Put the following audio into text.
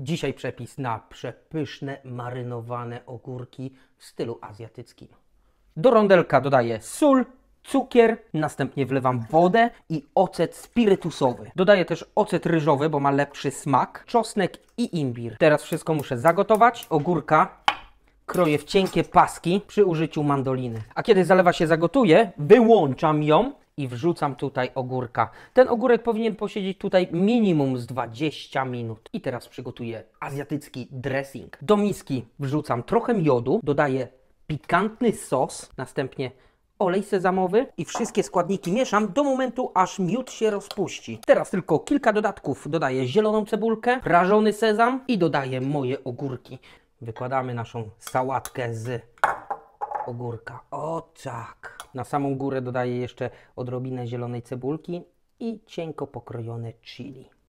Dzisiaj przepis na przepyszne marynowane ogórki w stylu azjatyckim. Do rondelka dodaję sól, cukier, następnie wlewam wodę i ocet spirytusowy. Dodaję też ocet ryżowy, bo ma lepszy smak, czosnek i imbir. Teraz wszystko muszę zagotować. Ogórka kroję w cienkie paski przy użyciu mandoliny. A kiedy zalewa się zagotuje, wyłączam ją i wrzucam tutaj ogórka. Ten ogórek powinien posiedzieć tutaj minimum z 20 minut. I teraz przygotuję azjatycki dressing. Do miski wrzucam trochę miodu, dodaję pikantny sos, następnie olej sezamowy i wszystkie składniki mieszam do momentu, aż miód się rozpuści. Teraz tylko kilka dodatków. Dodaję zieloną cebulkę, prażony sezam i dodaję moje ogórki. Wykładamy naszą sałatkę z ogórka. O tak! Na samą górę dodaję jeszcze odrobinę zielonej cebulki i cienko pokrojone chili.